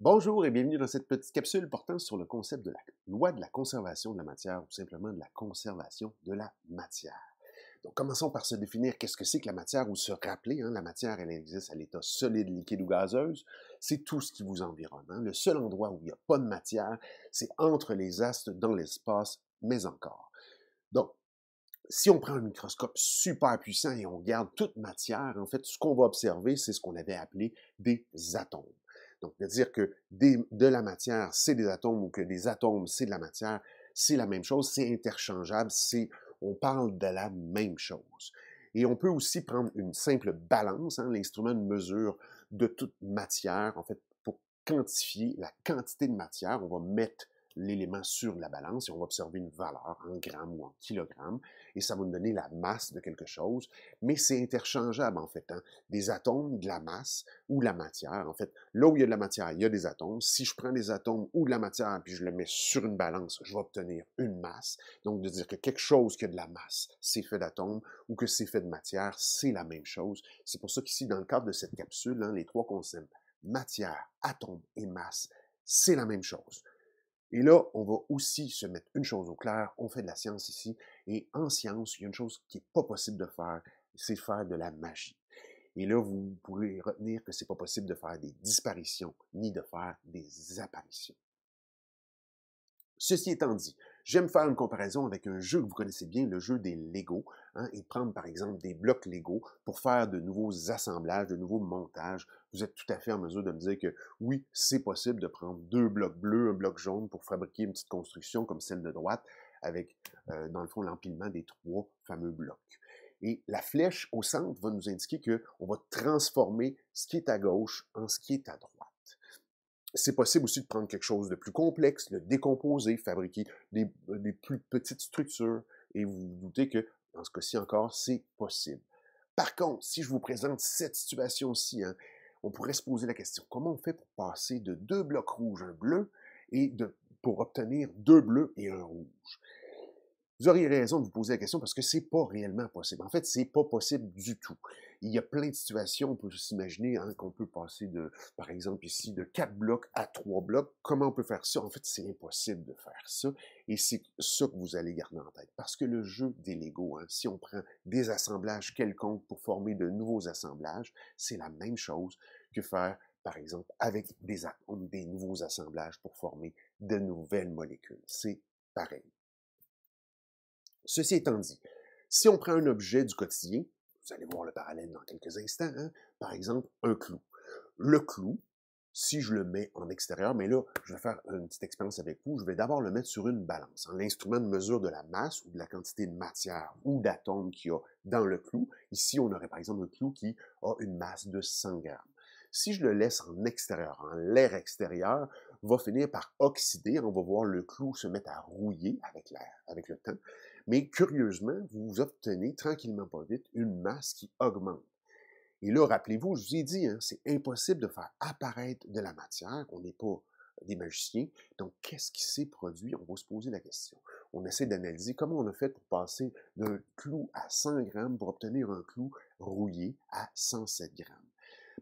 Bonjour et bienvenue dans cette petite capsule portant sur le concept de la loi de la conservation de la matière ou simplement de la conservation de la matière. Donc commençons par se définir qu'est-ce que c'est que la matière ou se rappeler, hein, la matière elle existe à l'état solide, liquide ou gazeuse, c'est tout ce qui vous environne. Hein. Le seul endroit où il n'y a pas de matière, c'est entre les astres dans l'espace, mais encore. Donc, si on prend un microscope super puissant et on regarde toute matière, en fait, ce qu'on va observer, c'est ce qu'on avait appelé des atomes. Donc, à dire que de la matière, c'est des atomes ou que des atomes, c'est de la matière, c'est la même chose, c'est interchangeable, c'est, on parle de la même chose. Et on peut aussi prendre une simple balance, hein, l'instrument de mesure de toute matière, en fait, pour quantifier la quantité de matière, on va mettre l'élément sur la balance et on va observer une valeur en grammes ou en kilogrammes et ça va nous donner la masse de quelque chose, mais c'est interchangeable en fait. Hein. Des atomes, de la masse ou de la matière. En fait, là où il y a de la matière, il y a des atomes. Si je prends des atomes ou de la matière puis je le mets sur une balance, je vais obtenir une masse. Donc de dire que quelque chose qui a de la masse, c'est fait d'atomes ou que c'est fait de matière, c'est la même chose. C'est pour ça qu'ici, dans le cadre de cette capsule, hein, les trois concepts, matière, atomes et masse, c'est la même chose. Et là, on va aussi se mettre une chose au clair, on fait de la science ici, et en science, il y a une chose qui n'est pas possible de faire, c'est faire de la magie. Et là, vous pourrez retenir que c'est pas possible de faire des disparitions, ni de faire des apparitions. Ceci étant dit, J'aime faire une comparaison avec un jeu que vous connaissez bien, le jeu des Lego, hein, et prendre par exemple des blocs Lego pour faire de nouveaux assemblages, de nouveaux montages. Vous êtes tout à fait en mesure de me dire que oui, c'est possible de prendre deux blocs bleus, un bloc jaune pour fabriquer une petite construction comme celle de droite avec, euh, dans le fond, l'empilement des trois fameux blocs. Et la flèche au centre va nous indiquer qu'on va transformer ce qui est à gauche en ce qui est à droite c'est possible aussi de prendre quelque chose de plus complexe, le décomposer, fabriquer euh, des, plus petites structures, et vous vous doutez que, dans ce cas-ci encore, c'est possible. Par contre, si je vous présente cette situation-ci, hein, on pourrait se poser la question, comment on fait pour passer de deux blocs rouges, à un bleu, et de, pour obtenir deux bleus et un rouge? Vous auriez raison de vous poser la question parce que c'est pas réellement possible. En fait, c'est pas possible du tout. Il y a plein de situations, on peut s'imaginer hein, qu'on peut passer de, par exemple ici, de quatre blocs à trois blocs. Comment on peut faire ça? En fait, c'est impossible de faire ça. Et c'est ça que vous allez garder en tête. Parce que le jeu des Lego, hein, si on prend des assemblages quelconques pour former de nouveaux assemblages, c'est la même chose que faire, par exemple, avec des atomes, des nouveaux assemblages pour former de nouvelles molécules. C'est pareil. Ceci étant dit, si on prend un objet du quotidien, vous allez voir le parallèle dans quelques instants, hein. par exemple un clou. Le clou, si je le mets en extérieur, mais là, je vais faire une petite expérience avec vous, je vais d'abord le mettre sur une balance, hein. l'instrument de mesure de la masse ou de la quantité de matière ou d'atomes qu'il y a dans le clou. Ici, on aurait par exemple un clou qui a une masse de 100 grammes. Si je le laisse en extérieur, en l'air extérieur, va finir par oxyder. On va voir le clou se mettre à rouiller avec l'air, avec le temps. Mais curieusement, vous obtenez tranquillement pas vite une masse qui augmente. Et là, rappelez-vous, je vous ai dit, hein, c'est impossible de faire apparaître de la matière. On n'est pas des magiciens. Donc, qu'est-ce qui s'est produit? On va se poser la question. On essaie d'analyser comment on a fait pour passer d'un clou à 100 grammes pour obtenir un clou rouillé à 107 grammes.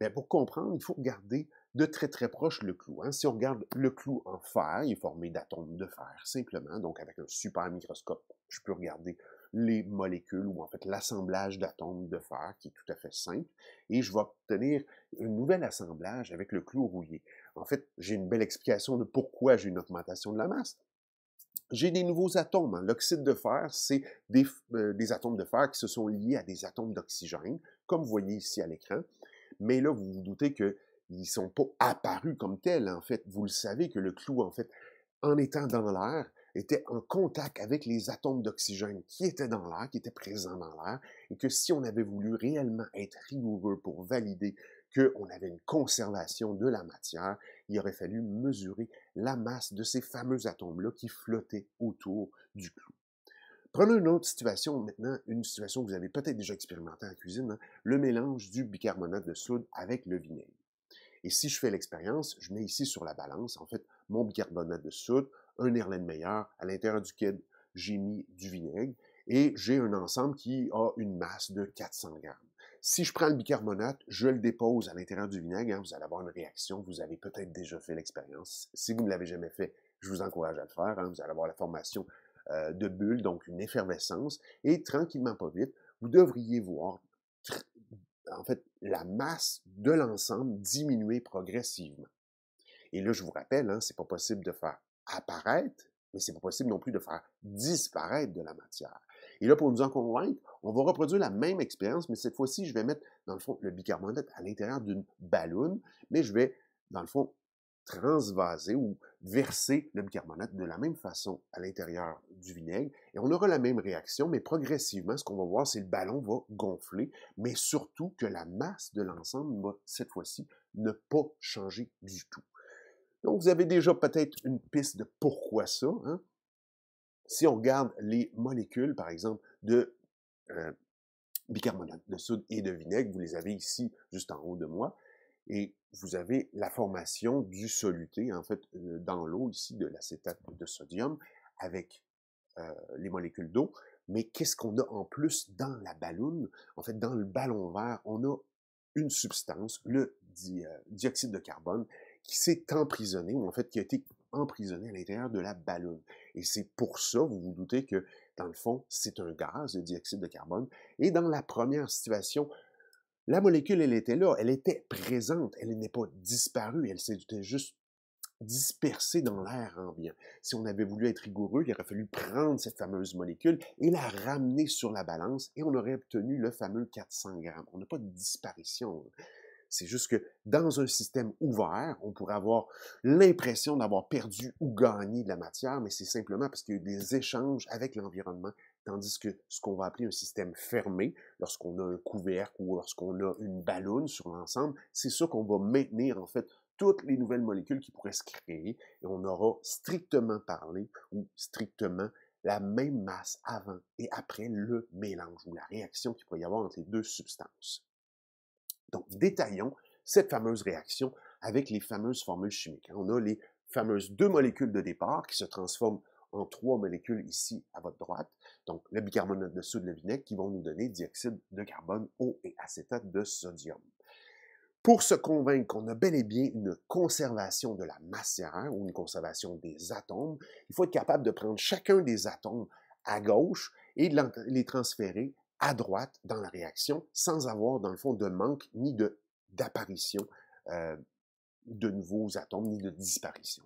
Ben, pour comprendre, il faut regarder de très très proche le clou. Hein. Si on regarde le clou en fer, il est formé d'atomes de fer simplement, donc avec un super microscope, je peux regarder les molécules ou en fait l'assemblage d'atomes de fer qui est tout à fait simple et je vais obtenir un nouvel assemblage avec le clou rouillé. En fait, j'ai une belle explication de pourquoi j'ai une augmentation de la masse. J'ai des nouveaux atomes. Hein. L'oxyde de fer, c'est euh, des atomes de fer qui se sont liés à des atomes d'oxygène, comme vous voyez ici à l'écran. Mais là, vous vous doutez qu'ils ne sont pas apparus comme tels, en fait. Vous le savez que le clou, en fait, en étant dans l'air, était en contact avec les atomes d'oxygène qui étaient dans l'air, qui étaient présents dans l'air, et que si on avait voulu réellement être rigoureux pour valider qu'on avait une conservation de la matière, il aurait fallu mesurer la masse de ces fameux atomes-là qui flottaient autour du clou. Prenons une autre situation maintenant, une situation que vous avez peut-être déjà expérimentée en cuisine, hein, le mélange du bicarbonate de soude avec le vinaigre. Et si je fais l'expérience, je mets ici sur la balance, en fait, mon bicarbonate de soude, un Erlen meilleur, à l'intérieur duquel j'ai mis du vinaigre, et j'ai un ensemble qui a une masse de 400 grammes. Si je prends le bicarbonate, je le dépose à l'intérieur du vinaigre, hein, vous allez avoir une réaction, vous avez peut-être déjà fait l'expérience. Si vous ne l'avez jamais fait, je vous encourage à le faire. Hein, vous allez avoir la formation euh, de bulles, donc une effervescence, et tranquillement, pas vite, vous devriez voir en fait la masse de l'ensemble diminuer progressivement. Et là, je vous rappelle, hein, c'est pas possible de faire apparaître, mais c'est pas possible non plus de faire disparaître de la matière. Et là, pour nous en convaincre, on va reproduire la même expérience, mais cette fois-ci, je vais mettre, dans le fond, le bicarbonate à l'intérieur d'une ballonne, mais je vais, dans le fond, transvaser ou verser le bicarbonate de la même façon à l'intérieur du vinaigre et on aura la même réaction, mais progressivement, ce qu'on va voir, c'est le ballon va gonfler, mais surtout que la masse de l'ensemble va, cette fois-ci, ne pas changer du tout. Donc, vous avez déjà peut-être une piste de pourquoi ça. Hein. Si on regarde les molécules, par exemple, de euh, bicarbonate de soude et de vinaigre, vous les avez ici, juste en haut de moi, et vous avez la formation du soluté, en fait, euh, dans l'eau ici, de l'acétate de sodium avec euh, les molécules d'eau. Mais qu'est-ce qu'on a en plus dans la balloune? En fait, dans le ballon vert, on a une substance, le euh, dioxyde de carbone, qui s'est emprisonné, ou en fait qui a été emprisonné à l'intérieur de la ballonne. Et c'est pour ça, vous vous doutez que, dans le fond, c'est un gaz, le dioxyde de carbone. Et dans la première situation, la molécule, elle était là, elle était présente, elle n'est pas disparue, elle s'était juste dispersée dans l'air ambiant. Si on avait voulu être rigoureux, il aurait fallu prendre cette fameuse molécule et la ramener sur la balance et on aurait obtenu le fameux 400 grammes. On n'a pas de disparition. C'est juste que dans un système ouvert, on pourrait avoir l'impression d'avoir perdu ou gagné de la matière, mais c'est simplement parce qu'il y a eu des échanges avec l'environnement, Tandis que ce qu'on va appeler un système fermé, lorsqu'on a un couvercle ou lorsqu'on a une ballonne sur l'ensemble, c'est ça qu'on va maintenir en fait toutes les nouvelles molécules qui pourraient se créer et on aura strictement parlé ou strictement la même masse avant et après le mélange ou la réaction qu'il pourrait y avoir entre les deux substances. Donc, détaillons cette fameuse réaction avec les fameuses formules chimiques. Hein. On a les fameuses deux molécules de départ qui se transforment en trois molécules ici à votre droite donc le bicarbonate de soude, le vinaigre, qui vont nous donner dioxyde de carbone, eau et acétate de sodium. Pour se convaincre qu'on a bel et bien une conservation de la masse serrée ou une conservation des atomes, il faut être capable de prendre chacun des atomes à gauche et de les transférer à droite dans la réaction sans avoir, dans le fond, de manque ni d'apparition euh, de nouveaux atomes ni de disparition.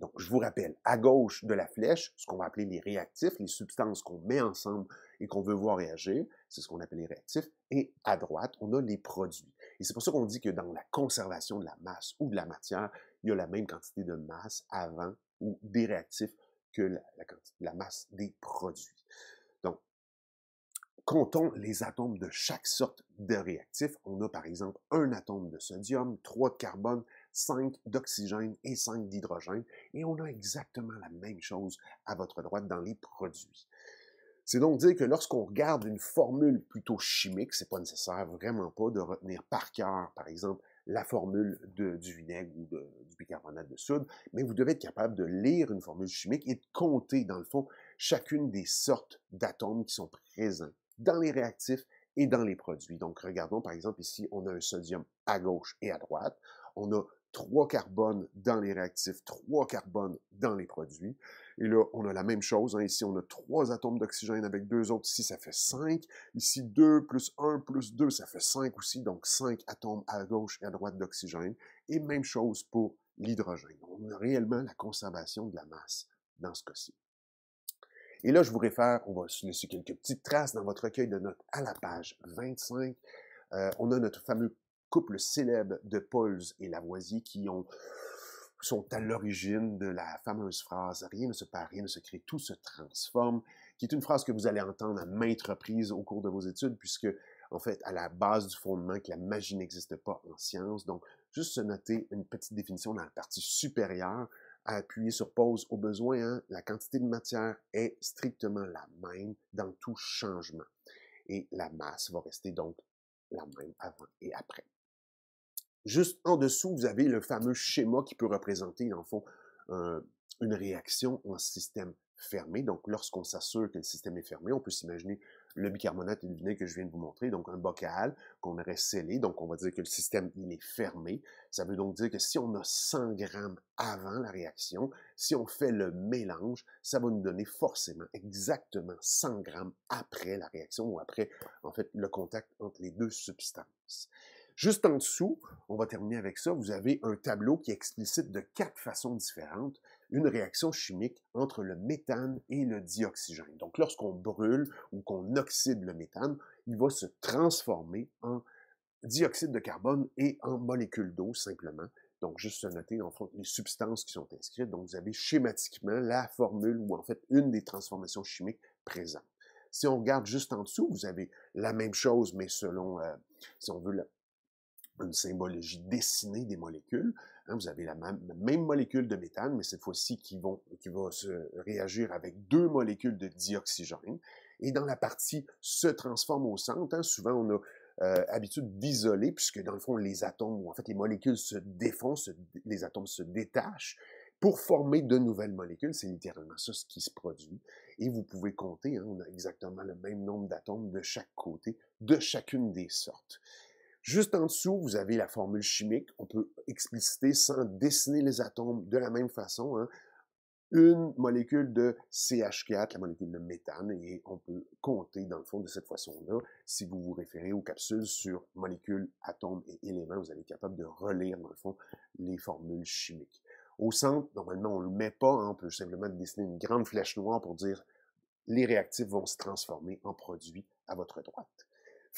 Donc, je vous rappelle, à gauche de la flèche, ce qu'on va appeler les réactifs, les substances qu'on met ensemble et qu'on veut voir réagir, c'est ce qu'on appelle les réactifs. Et à droite, on a les produits. Et c'est pour ça qu'on dit que dans la conservation de la masse ou de la matière, il y a la même quantité de masse avant ou des réactifs que la, masse des produits. Donc, comptons les atomes de chaque sorte de réactif. On a par exemple un atome de sodium, trois de carbone, 5 d'oxygène et 5 d'hydrogène. Et on a exactement la même chose à votre droite dans les produits. C'est donc dire que lorsqu'on regarde une formule plutôt chimique, c'est pas nécessaire vraiment pas de retenir par cœur, par exemple, la formule du vinaigre ou du bicarbonate de soude, mais vous devez être capable de lire une formule chimique et de compter, dans le fond, chacune des sortes d'atomes qui sont présents dans les réactifs et dans les produits. Donc, regardons par exemple ici, on a un sodium à gauche et à droite. On a trois carbones dans les réactifs, trois carbones dans les produits. Et là, on a la même chose. Hein. Ici, on a trois atomes d'oxygène avec deux autres. Ici, ça fait 5. Ici, 2 plus 1 plus 2, ça fait 5 aussi. Donc, 5 atomes à gauche et à droite d'oxygène. Et même chose pour l'hydrogène. On a réellement la conservation de la masse dans ce cas-ci. Et là, je vous réfère, on va laisser quelques petites traces dans votre recueil de notes à la page 25. Euh, on a notre fameux couple célèbre de Pauls et Lavoisier qui ont, sont à l'origine de la fameuse phrase Rien ne se perd, rien ne se crée, tout se transforme, qui est une phrase que vous allez entendre à maintes reprises au cours de vos études, puisque, en fait, à la base du fondement que la magie n'existe pas en science. Donc, juste se noter une petite définition dans la partie supérieure, à appuyer sur pause au besoin. Hein. La quantité de matière est strictement la même dans tout changement. Et la masse va rester donc la même avant et après. Juste en dessous, vous avez le fameux schéma qui peut représenter, en fond, une réaction en système fermé. Donc, lorsqu'on s'assure que le système est fermé, on peut s'imaginer le bicarbonate et le que je viens de vous montrer, donc un bocal qu'on aurait scellé. Donc, on va dire que le système, il est fermé. Ça veut donc dire que si on a 100 grammes avant la réaction, si on fait le mélange, ça va nous donner forcément exactement 100 grammes après la réaction ou après, en fait, le contact entre les deux substances. Juste en dessous, on va terminer avec ça, vous avez un tableau qui explicite de quatre façons différentes une réaction chimique entre le méthane et le dioxygène. Donc lorsqu'on brûle ou qu'on oxyde le méthane, il va se transformer en dioxyde de carbone et en molécule d'eau simplement. Donc, juste se noter, en fait, les substances qui sont inscrites. Donc, vous avez schématiquement la formule ou, en fait, une des transformations chimiques présentes. Si on regarde juste en dessous, vous avez la même chose, mais selon, euh, si on veut, la une symbologie dessinée des molécules. Hein, vous avez la même, même, molécule de méthane, mais cette fois-ci qui, vont, qui va se réagir avec deux molécules de dioxygène. Et dans la partie se transforme au centre, hein, souvent on a euh, habitude d'isoler, puisque dans le fond, les atomes, en fait les molécules se défont, les atomes se détachent pour former de nouvelles molécules. C'est littéralement ça ce qui se produit. Et vous pouvez compter, hein, on a exactement le même nombre d'atomes de chaque côté, de chacune des sortes. Juste en dessous, vous avez la formule chimique. On peut expliciter sans dessiner les atomes de la même façon. Hein. Une molécule de CH4, la molécule de méthane, et on peut compter dans le fond de cette façon-là. Si vous vous référez aux capsules sur molécules, atomes et éléments, vous allez être capable de relire dans le fond les formules chimiques. Au centre, normalement, on ne le met pas. Hein. on peut simplement dessiner une grande flèche noire pour dire les réactifs vont se transformer en produits à votre droite.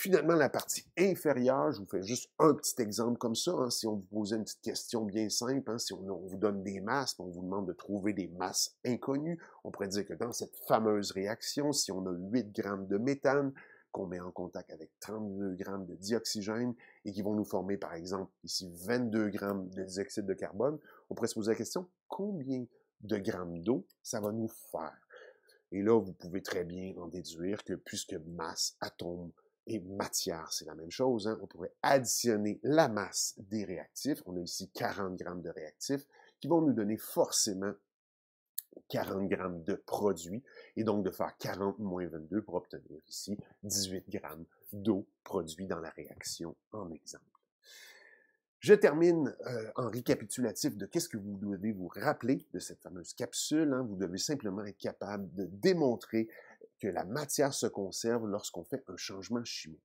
Finalement, la partie inférieure, je vous fais juste un petit exemple comme ça, hein, si on vous posait une petite question bien simple, hein, si on, vous donne des masses, on vous demande de trouver des masses inconnues, on pourrait dire que dans cette fameuse réaction, si on a 8 grammes de méthane, qu'on met en contact avec 32 grammes de dioxygène et qui vont nous former, par exemple, ici 22 grammes de dioxyde de carbone, on pourrait se poser la question, combien de grammes d'eau ça va nous faire? Et là, vous pouvez très bien en déduire que puisque masse, atome, et matière, c'est la même chose. Hein. On pourrait additionner la masse des réactifs. On a ici 40 grammes de réactifs qui vont nous donner forcément 40 grammes de produit et donc de faire 40 moins 22 pour obtenir ici 18 grammes d'eau produit dans la réaction en exemple. Je termine euh, en récapitulatif de qu'est-ce que vous devez vous rappeler de cette fameuse capsule. Hein. Vous devez simplement être capable de démontrer que la matière se conserve lorsqu'on fait un changement chimique.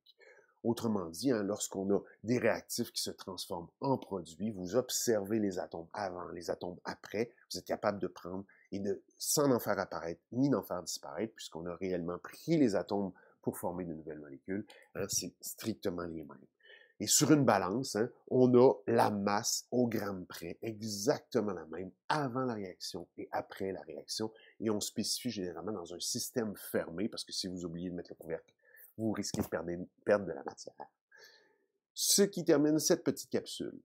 Autrement dit, hein, lorsqu'on a des réactifs qui se transforment en produits, vous observez les atomes avant, les atomes après, vous êtes capable de prendre et de, sans en faire apparaître ni d'en faire disparaître, puisqu'on a réellement pris les atomes pour former de nouvelles molécules, hein, c'est strictement les mêmes. Et sur une balance, hein, on a la masse au gramme près, exactement la même avant la réaction et après la réaction. Et on spécifie généralement dans un système fermé, parce que si vous oubliez de mettre le couvercle, vous risquez de perdre de la matière. Ce qui termine cette petite capsule.